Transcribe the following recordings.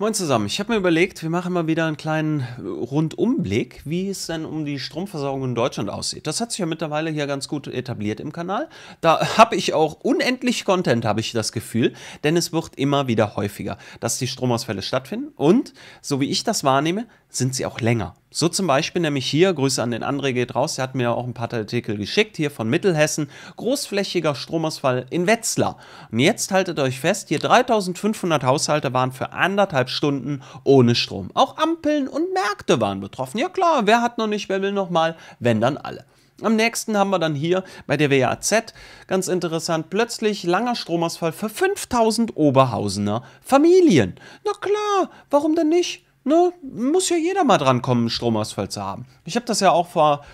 Moin zusammen, ich habe mir überlegt, wir machen mal wieder einen kleinen äh, Rundumblick, wie es denn um die Stromversorgung in Deutschland aussieht. Das hat sich ja mittlerweile hier ganz gut etabliert im Kanal. Da habe ich auch unendlich Content, habe ich das Gefühl, denn es wird immer wieder häufiger, dass die Stromausfälle stattfinden und, so wie ich das wahrnehme, sind sie auch länger. So zum Beispiel nämlich hier, Grüße an den André geht raus, der hat mir ja auch ein paar Artikel geschickt, hier von Mittelhessen, großflächiger Stromausfall in Wetzlar. Und jetzt haltet euch fest, hier 3500 Haushalte waren für anderthalb Stunden ohne Strom. Auch Ampeln und Märkte waren betroffen. Ja klar, wer hat noch nicht, wer will noch mal, wenn dann alle. Am nächsten haben wir dann hier bei der WAZ, ganz interessant, plötzlich langer Stromausfall für 5000 Oberhausener Familien. Na klar, warum denn nicht? ne, muss ja jeder mal dran kommen, Stromausfall zu haben. Ich habe das ja auch vor,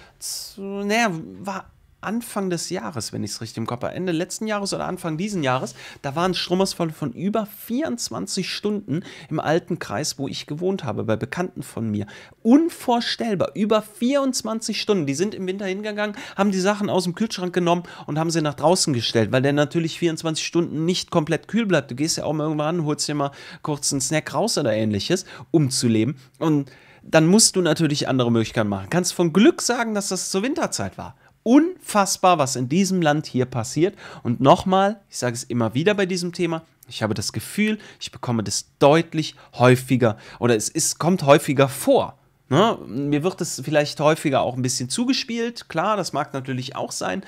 naja, war Anfang des Jahres, wenn ich es richtig im Kopf habe, Ende letzten Jahres oder Anfang diesen Jahres, da waren Stromausfälle von über 24 Stunden im alten Kreis, wo ich gewohnt habe, bei Bekannten von mir. Unvorstellbar, über 24 Stunden. Die sind im Winter hingegangen, haben die Sachen aus dem Kühlschrank genommen und haben sie nach draußen gestellt, weil der natürlich 24 Stunden nicht komplett kühl bleibt. Du gehst ja auch mal irgendwann, holst dir mal kurz einen Snack raus oder ähnliches, um zu leben. Und dann musst du natürlich andere Möglichkeiten machen. Kannst von Glück sagen, dass das zur Winterzeit war unfassbar, was in diesem Land hier passiert. Und nochmal, ich sage es immer wieder bei diesem Thema, ich habe das Gefühl, ich bekomme das deutlich häufiger oder es ist, kommt häufiger vor. Ne? Mir wird es vielleicht häufiger auch ein bisschen zugespielt, klar, das mag natürlich auch sein,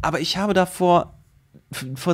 aber ich habe da vor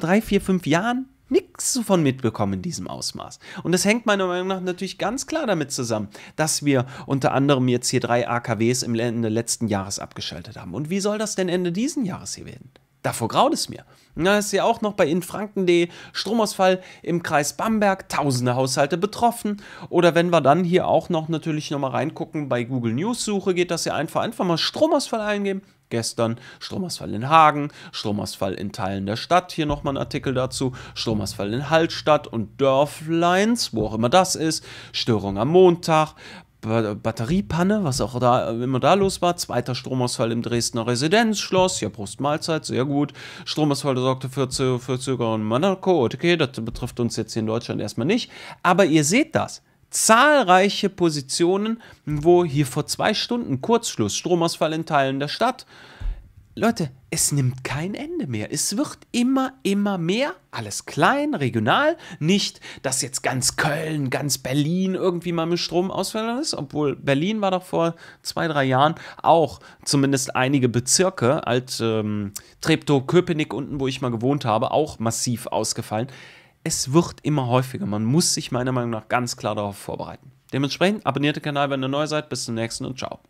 drei, vier, fünf Jahren nichts von mitbekommen in diesem Ausmaß. Und das hängt meiner Meinung nach natürlich ganz klar damit zusammen, dass wir unter anderem jetzt hier drei AKWs im Ende letzten Jahres abgeschaltet haben. Und wie soll das denn Ende diesen Jahres hier werden? Davor graut es mir. Da ist ja auch noch bei infranken.de Stromausfall im Kreis Bamberg, tausende Haushalte betroffen. Oder wenn wir dann hier auch noch natürlich nochmal reingucken, bei Google News Suche geht das ja einfach, einfach mal Stromausfall eingeben, gestern, Stromausfall in Hagen, Stromausfall in Teilen der Stadt, hier nochmal ein Artikel dazu, Stromausfall in Hallstatt und Dörfleins, wo auch immer das ist, Störung am Montag, Batteriepanne, was auch da immer da los war. Zweiter Stromausfall im Dresdner Residenzschloss. Ja, Prost sehr gut. Stromausfall sorgte für Verzögerungen in Monaco. Okay, das betrifft uns jetzt hier in Deutschland erstmal nicht. Aber ihr seht das zahlreiche Positionen, wo hier vor zwei Stunden Kurzschluss, Stromausfall in Teilen der Stadt. Leute, es nimmt kein Ende mehr. Es wird immer, immer mehr. Alles klein, regional. Nicht, dass jetzt ganz Köln, ganz Berlin irgendwie mal mit Stromausfällen ist, obwohl Berlin war doch vor zwei, drei Jahren auch zumindest einige Bezirke, als ähm, Treptow, Köpenick unten, wo ich mal gewohnt habe, auch massiv ausgefallen es wird immer häufiger. Man muss sich meiner Meinung nach ganz klar darauf vorbereiten. Dementsprechend abonniert den Kanal, wenn ihr neu seid. Bis zum nächsten und ciao.